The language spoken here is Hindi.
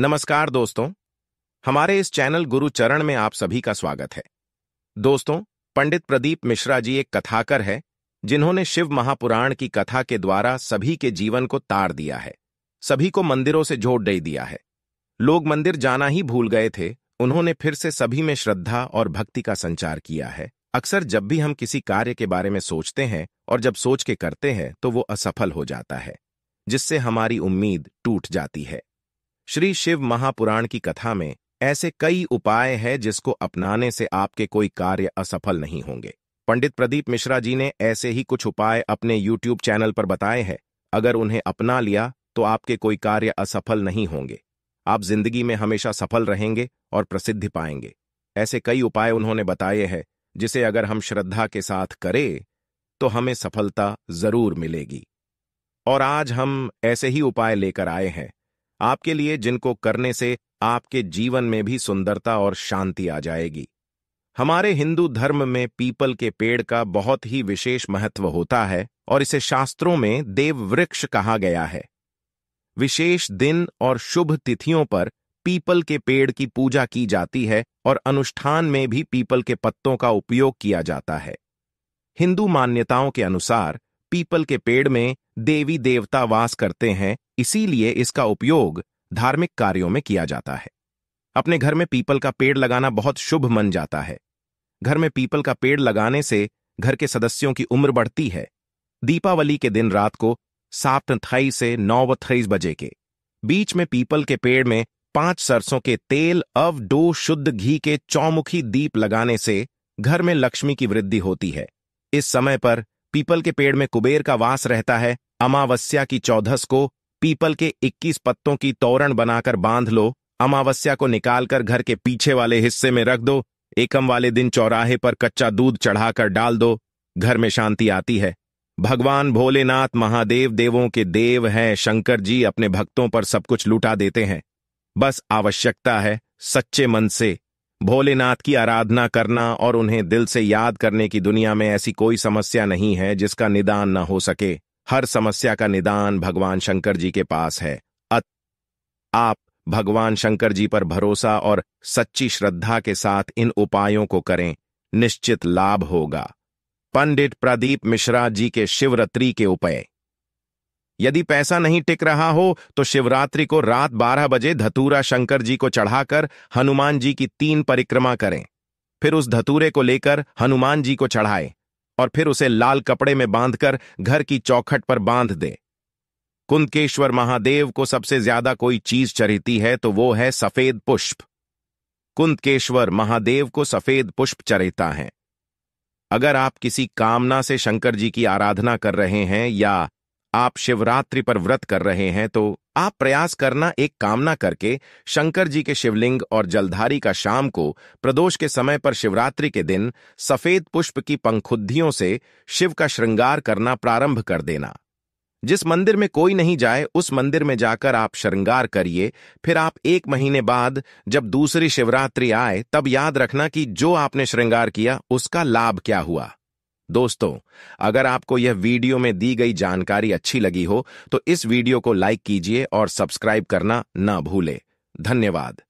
नमस्कार दोस्तों हमारे इस चैनल गुरु चरण में आप सभी का स्वागत है दोस्तों पंडित प्रदीप मिश्रा जी एक कथाकर है जिन्होंने शिव महापुराण की कथा के द्वारा सभी के जीवन को तार दिया है सभी को मंदिरों से जोड़ दे दिया है लोग मंदिर जाना ही भूल गए थे उन्होंने फिर से सभी में श्रद्धा और भक्ति का संचार किया है अक्सर जब भी हम किसी कार्य के बारे में सोचते हैं और जब सोच के करते हैं तो वो असफल हो जाता है जिससे हमारी उम्मीद टूट जाती है श्री शिव महापुराण की कथा में ऐसे कई उपाय हैं जिसको अपनाने से आपके कोई कार्य असफल नहीं होंगे पंडित प्रदीप मिश्रा जी ने ऐसे ही कुछ उपाय अपने YouTube चैनल पर बताए हैं अगर उन्हें अपना लिया तो आपके कोई कार्य असफल नहीं होंगे आप जिंदगी में हमेशा सफल रहेंगे और प्रसिद्धि पाएंगे ऐसे कई उपाय उन्होंने बताए हैं जिसे अगर हम श्रद्धा के साथ करें तो हमें सफलता जरूर मिलेगी और आज हम ऐसे ही उपाय लेकर आए हैं आपके लिए जिनको करने से आपके जीवन में भी सुंदरता और शांति आ जाएगी हमारे हिंदू धर्म में पीपल के पेड़ का बहुत ही विशेष महत्व होता है और इसे शास्त्रों में देव वृक्ष कहा गया है विशेष दिन और शुभ तिथियों पर पीपल के पेड़ की पूजा की जाती है और अनुष्ठान में भी पीपल के पत्तों का उपयोग किया जाता है हिंदू मान्यताओं के अनुसार पीपल के पेड़ में देवी देवता वास करते हैं इसीलिए इसका उपयोग धार्मिक कार्यों में किया जाता है अपने घर में पीपल का पेड़ लगाना बहुत शुभ मन जाता है घर में पीपल का पेड़ लगाने से घर के सदस्यों की उम्र बढ़ती है दीपावली के दिन रात को सात थई से नौ व बजे के बीच में पीपल के पेड़ में पांच सरसों के तेल अव डो शुद्ध घी के चौमुखी दीप लगाने से घर में लक्ष्मी की वृद्धि होती है इस समय पर पीपल के पेड़ में कुबेर का वास रहता है अमावस्या की चौधस को पीपल के 21 पत्तों की तोरण बनाकर बांध लो अमावस्या को निकालकर घर के पीछे वाले हिस्से में रख दो एकम वाले दिन चौराहे पर कच्चा दूध चढ़ाकर डाल दो घर में शांति आती है भगवान भोलेनाथ महादेव देवों के देव हैं शंकर जी अपने भक्तों पर सब कुछ लुटा देते हैं बस आवश्यकता है सच्चे मन से भोलेनाथ की आराधना करना और उन्हें दिल से याद करने की दुनिया में ऐसी कोई समस्या नहीं है जिसका निदान न हो सके हर समस्या का निदान भगवान शंकर जी के पास है अत आप भगवान शंकर जी पर भरोसा और सच्ची श्रद्धा के साथ इन उपायों को करें निश्चित लाभ होगा पंडित प्रदीप मिश्रा जी के शिवरात्रि के उपाय यदि पैसा नहीं टिक रहा हो तो शिवरात्रि को रात 12 बजे धतूरा शंकर जी को चढ़ाकर हनुमान जी की तीन परिक्रमा करें फिर उस धतूरे को लेकर हनुमान जी को चढ़ाए और फिर उसे लाल कपड़े में बांधकर घर की चौखट पर बांध दे कुंदकेश्वर महादेव को सबसे ज्यादा कोई चीज चढ़ती है तो वो है सफेद पुष्प कुंदकेश्वर महादेव को सफेद पुष्प चढ़ता है अगर आप किसी कामना से शंकर जी की आराधना कर रहे हैं या आप शिवरात्रि पर व्रत कर रहे हैं तो आप प्रयास करना एक कामना करके शंकर जी के शिवलिंग और जलधारी का शाम को प्रदोष के समय पर शिवरात्रि के दिन सफेद पुष्प की पंखुद्धियों से शिव का श्रृंगार करना प्रारंभ कर देना जिस मंदिर में कोई नहीं जाए उस मंदिर में जाकर आप श्रृंगार करिए फिर आप एक महीने बाद जब दूसरी शिवरात्रि आए तब याद रखना कि जो आपने श्रृंगार किया उसका लाभ क्या हुआ दोस्तों अगर आपको यह वीडियो में दी गई जानकारी अच्छी लगी हो तो इस वीडियो को लाइक कीजिए और सब्सक्राइब करना ना भूलें धन्यवाद